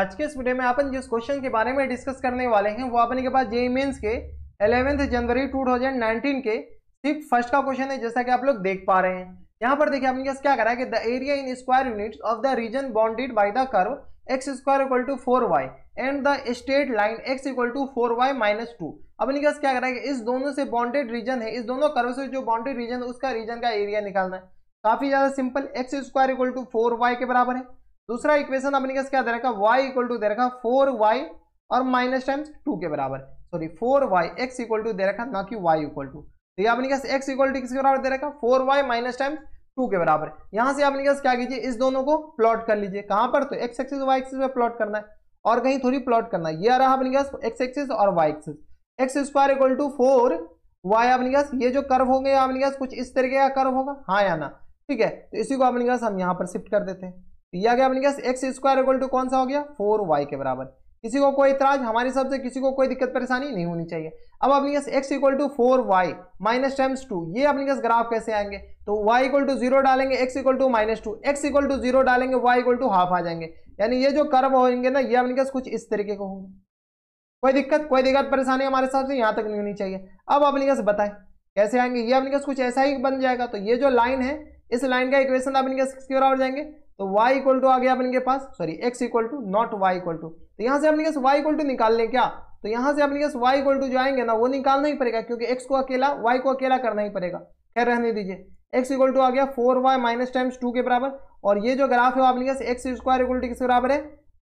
आज के इस वीडियो में अपन जिस क्वेश्चन के बारे में डिस्कस करने वाले हैं वो अपने के पास जे मेन्स e के एलेवेंथ जनवरी 2019 के सिर्फ फर्स्ट का क्वेश्चन है जैसा कि आप लोग देख पा रहे हैं यहाँ पर देखिए अपने क्या करा है कि the area in square unit of the region bounded by the curve x square equal to four y and the straight line x equal to four y minus two अपने क्या क्या करा है कि इस दोनों से बाउंडेड रीजन है इस दोनों कर्व से जो बाउंडेड रीजन है उसका रीजन का एरिया निकालना है काफी ज्यादा simple x square equal to four y के बराबर है दूसरा इक्वेशन अपने कैसे क्या दे रखा वाई इक्वल टू दे रखा फोर वाई और माइनस टाइम्स टू के बराबर sorry four y x equal to दे रखा ना कि वाई इक्वल टू तो ये अपने कैसे एक्स इक्वल टू किसके बराबर दे रखा four y minus times two के बराबर यहाँ से अपने कैसे क्या कीजिए इस दोनों को प्लॉट कर लीजिए कहाँ पर तो एक्स एक्सिस वाई एक्सिस में प्लॉट करना है और कहीं थोड़ी प्लॉट करना है ये आ रहा अपने कैस एक्स एक्सिस और y axis x square equal to four y अपने गैस ये जो कर्व होंगे अपने गैस कुछ इस तरीके का कर्व होगा हाँ या ना ठीक है तो इसी को अपने गैस हम यहाँ पर शिफ्ट कर देते हैं दिया गया अपने पास एक्स स्क्वायर इक्वल टू कौन सा हो गया फोर वाई के बराबर किसी को कोई इतराज हमारे हिसाब से किसी को कोई दिक्कत परेशानी नहीं होनी चाहिए अब अपने पास x equal to four y minus times two ये अपने पास ग्राफ कैसे आएंगे तो वाई इक्वल टू जीरो डालेंगे x equal to minus two x equal to zero डालेंगे वाई इक्वल टू हाफ आ जाएंगे यानी ये जो कर्व होंगे ना ये अपने पास कुछ इस तरीके के होंगे कोई दिक्कत कोई दिक्कत परेशानी हमारे हिसाब से यहाँ तक नहीं होनी चाहिए अब अपने पास बताएं कैसे आएंगे ये अपने पास कुछ ऐसा ही बन जाएगा तो ये जो लाइन है इस लाइन का इक्वेशन अपने पास किसके बराबर जाएंगे तो y इक्वल टू आ गया अपने के पास sorry x equal to not y equal to तो यहाँ से अपने पास y इक्वल टू निकाल लें क्या तो यहाँ से अपने पास y इक्वल टू जो आएंगे ना वो निकालना ही पड़ेगा क्योंकि x को अकेला y को अकेला करना ही पड़ेगा खैर रहने दीजिए x इक्वल टू आ गया four y minus times two के बराबर और ये जो ग्राफ है वो अपने एक्स स्क्वायर इक्वल टू किसके बराबर है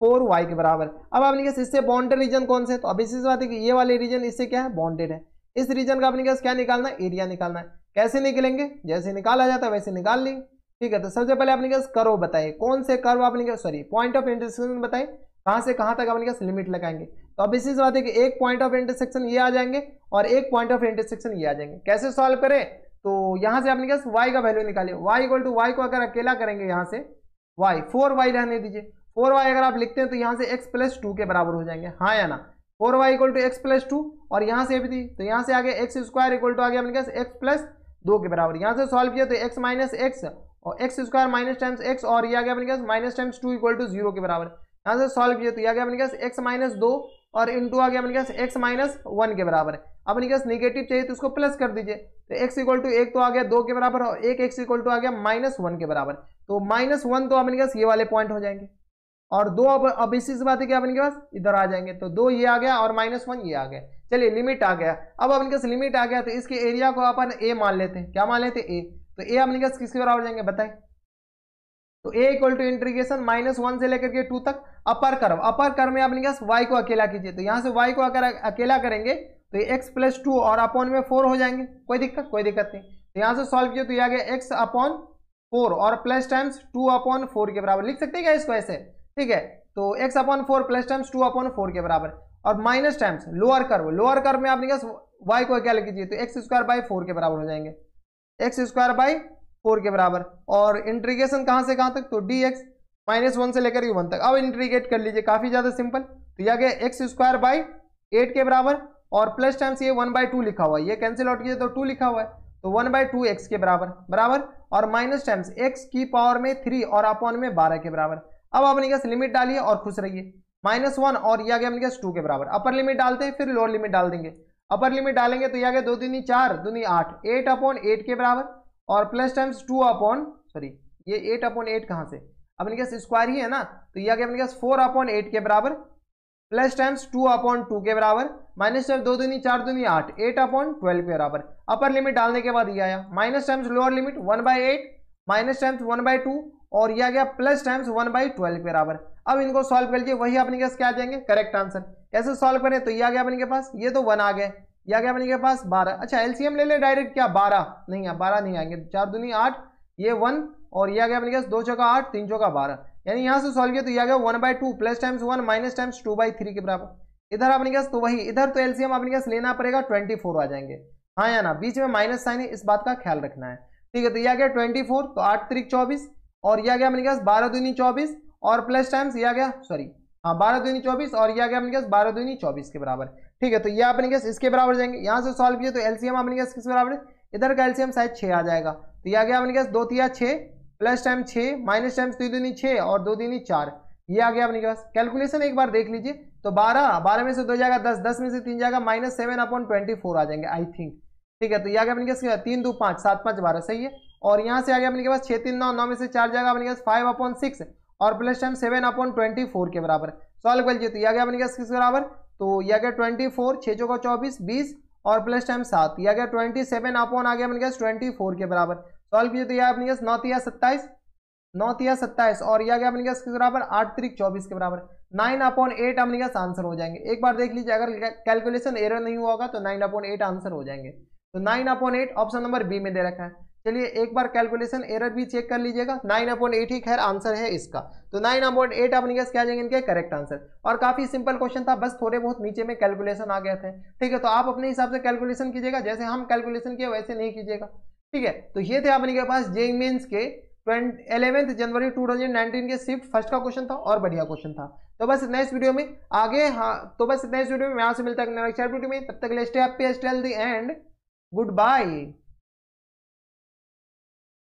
फोर वाई के बराबर अब आपने कहा इससे बाउंड्री रीजन कौन से तो अब इसी से बात है कि ये वाले रीजन इससे क्या है बाउंडेड है इस रीजन का अपने क्या निकालना है एरिया निकालना है कैसे निकलेंगे जैसे निकाला जाता है वैसे निकाल लेंगे ठीक है तो सबसे पहले आपने क्या करो बताए कौन से कर्व आपने क्या सॉरी पॉइंट ऑफ इंटरसेक्शन बताए कहाँ से कहाँ तक आपने क्या लिमिट लगाएंगे तो अब इसी से बात है कि एक पॉइंट ऑफ इंटरसेक्शन ये आ जाएंगे और एक पॉइंट ऑफ इंटरसेक्शन ये आ जाएंगे कैसे सॉल्व करें तो यहाँ से आपने क्या वाई का वैल्यू निकाले वाई इक्वल टू वाई को अगर अकेला करेंगे यहाँ से वाई फोर वाई रहने दीजिए फोर वाई अगर आप लिखते हैं तो यहाँ से एक्स प्लस टू के बराबर हो जाएंगे हाँ या ना four y equal to x plus two और यहाँ से भी थी तो यहाँ से आगे एक्स स्क्वायर इक्वल टू आगे आपने क्या एक्स प्लस दो के बराबर यहाँ से सॉल्व किया तो एक्स माइनस एक्स और x square minus times x और यह आ गया अपने minus times two equal to zero के बराबर यहाँ से सॉल्व किया तो यह आ गया अपने एक्स माइनस दो और इंटू आ गया अपने एक्स माइनस वन के बराबर है अपने पास निगेटिव चाहिए तो उसको प्लस कर दीजिए तो एक्स इक्वल टू एक तो आ गया दो के बराबर और एक एक्स इक्वल टू आ गया माइनस वन के बराबर तो माइनस वन तो अपने पास ये वाले पॉइंट हो जाएंगे और दो अब अब इसी से बात है क्या अपने के पास इधर आ जाएंगे तो दो ये आ गया और माइनस वन ये आ गया चलिए लिमिट आ गया अब अपने पास लिमिट आ गया तो इसके एरिया को अपन ए मान लेते हैं क्या मान लेते हैं ए तो ए हम निकल किसके बराबर जाएंगे बताएं तो A equal to integration minus one से लेकर के टू तक अपर कर्व अपर कर्व में आप निकास वाई को अकेला कीजिए तो यहां से वाई को अगर अकेला करेंगे तो एक्स प्लस टू और अपॉन में फोर हो जाएंगे कोई दिक्कत कोई दिक्कत नहीं तो यहां से सॉल्व किया तो यह आ गया एक्स अपॉन फोर और plus times two upon four के बराबर लिख सकते हैं क्या इसको ऐसे ठीक है तो x upon four plus times two upon four के बराबर और minus times lower curve lower curve में आप निकास वाई को अकेला कीजिए तो एक्स स्क्वायर बाई फोर के बराबर हो जाएंगे एक्स स्क्वायर बाई फोर के बराबर और इंट्रीगेशन कहाँ से कहाँ तक तो डी एक्स माइनस वन से लेकर यू वन तक अब इंट्रीगेट कर लीजिए काफ़ी ज़्यादा सिंपल तो यह गया एक्स स्क्वायर बाई एट के बराबर और प्लस टाइम्स ये वन बाई टू लिखा हुआ है ये कैंसिल आउट कीजिए तो टू लिखा हुआ है तो वन बाई टू एक्स के बराबर बराबर और माइनस टाइम्स एक्स की पावर में थ्री और अपॉन में बारह के बराबर अब आपने क्या लिमिट डालिए और खुश रहिए माइनस वन और यह गया टू के बराबर अपर लिमिट डालते हैं फिर लोअर लिमिट डाल देंगे अपर लिमिट डालेंगे तो यह आ गया दो दूनी चार दूनी आठ एट अपॉन एट के बराबर और plus times two upon sorry ये एट अपॉन एट कहाँ से अपने के पास स्क्वायर ही है ना तो यह आ गया अपने पास फोर अपॉन एट के बराबर plus times two upon two के बराबर माइनस टाइम्स दो दूनी चार दूनी आठ एट अपॉन ट्वेल्व के बराबर अपर लिमिट डालने के बाद यह आया minus times lower limit one by eight minus times one by two और यह गया plus times one by twelve के बराबर अब इनको सॉल्व कर लीजिए वही अपने के पास क्या आ जाएंगे करेक्ट आंसर कैसे सॉल्व करें तो यह आ गया अपने के पास ये तो वन आ गए या क्या बनेगा पास बारह अच्छा एलसीएम ले ले डायरेक्ट क्या बारह नहीं आ बारह नहीं आएंगे चार दुनी आठ ये वन और यह क्या बनेगा दो चौका आठ तीन चौका बारह यानी यहाँ से सॉल्व किया तो यह गया one by two plus times one minus times two by three के बराबर इधर आपने क्या तो वही इधर तो एलसीएम आपने क्या लेना पड़ेगा ट्वेंटी फोर आ जाएंगे हाँ या ना बीच में माइनस साइन है इस बात का ख्याल रखना है ठीक है तो यह गया ट्वेंटी फोर तो आठ तरीक चौबीस और यह गया अपने क्या बारह दूनी चौबीस और प्लस टाइम्स यह गया सॉरी हाँ बारह दूनी चौबीस और यह गया अपने क्या बारह दूनी चौबीस के बराबर ठीक है तो ये आपने गैस इसके बराबर जाएंगे यहाँ से सॉल्व किए तो एलसीएम आपने गैस किसके बराबर इधर का एलसीएम शायद छः आ जाएगा तो ये आ गया आपने गैस दो तिया छः प्लस टाइम छः माइनस टाइम दो दूनी छः और दो दूनी चार ये आ गया अपने पास कैलकुलेशन एक बार देख लीजिए तो बारह बारह में से दो जाएगा दस दस में से तीन जाएगा minus seven upon twenty four आ जाएंगे आई थिंक ठीक है तो ये आ गया अपने गैस तीन दो पाँच सात पाँच बारह सही है और यहाँ से आ गया अपने के पास छः तीन नौ नौ में से चार जाएगा अपने गैस फाइव अपॉन सिक्स और plus time seven upon twenty four के बराबर सॉल्व कर लीजिए तो ये आ गया अपने गैस किस बराबर तो यह आ गया ट्वेंटी फोर छः चौका चौबीस बीस और प्लस टाइम सात यह आ गया ट्वेंटी सेवन अपॉन आ गया अपने गैस ट्वेंटी फोर के बराबर सॉल्व कीजिए तो यह अपने गैस नौ तिया सत्ताईस नौ तिया सत्ताईस और यह गया अपने गैस के बराबर आठ तरीक चौबीस के बराबर नाइन अपॉन एट अपने गैस आंसर हो जाएंगे एक बार देख लीजिए अगर कैलकुलेशन एरर नहीं हुआ होगा तो नाइन अपॉन एट आंसर हो जाएंगे तो nine upon eight option number B में दे रखा है चलिए एक बार कैलकुलेशन एरर भी चेक कर लीजिएगा नाइन अपॉइंट एट ही खैर आंसर है इसका तो नाइन अपॉइंट एट अपन गैस क्या जाएंगे इनके करेक्ट आंसर और काफी सिंपल क्वेश्चन था बस थोड़े बहुत नीचे में कैलकुलेशन आ गए थे ठीक है तो आप अपने हिसाब से कैलकुलेशन कीजिएगा जैसे हम कैलकुलेशन किए वैसे नहीं कीजिएगा ठीक है तो ये थे अपने के पास जे मीन्स e e के इलेवेंथ जनवरी 2019 के सिर्फ फर्स्ट का क्वेश्चन था और बढ़िया क्वेश्चन था तो बस नेक्स्ट वीडियो में आगे हाँ तो बस नेक्स्ट वीडियो में यहाँ से मिलता है तब तक लेस्ट हैप्पी एंड गुड बाय